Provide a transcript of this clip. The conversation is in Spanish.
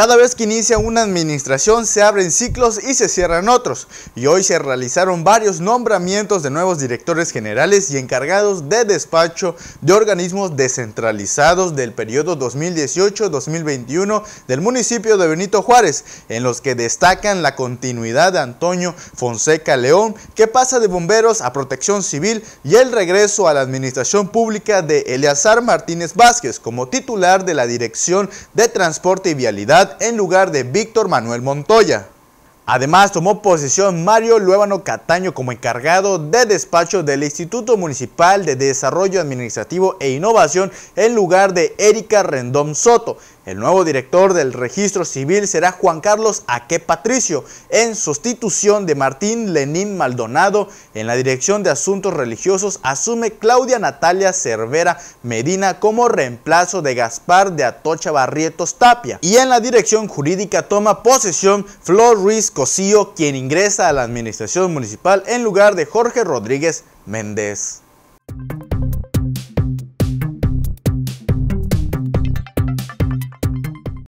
Cada vez que inicia una administración se abren ciclos y se cierran otros, y hoy se realizaron varios nombramientos de nuevos directores generales y encargados de despacho de organismos descentralizados del periodo 2018-2021 del municipio de Benito Juárez, en los que destacan la continuidad de Antonio Fonseca León, que pasa de bomberos a protección civil, y el regreso a la administración pública de Eleazar Martínez Vázquez como titular de la Dirección de Transporte y Vialidad en lugar de Víctor Manuel Montoya. Además, tomó posesión Mario Luévano Cataño como encargado de despacho del Instituto Municipal de Desarrollo Administrativo e Innovación en lugar de Erika Rendón Soto, el nuevo director del registro civil será Juan Carlos Aque Patricio, en sustitución de Martín Lenín Maldonado. En la dirección de asuntos religiosos asume Claudia Natalia Cervera Medina como reemplazo de Gaspar de Atocha Barrietos Tapia. Y en la dirección jurídica toma posesión Flor Ruiz Cosío, quien ingresa a la administración municipal en lugar de Jorge Rodríguez Méndez.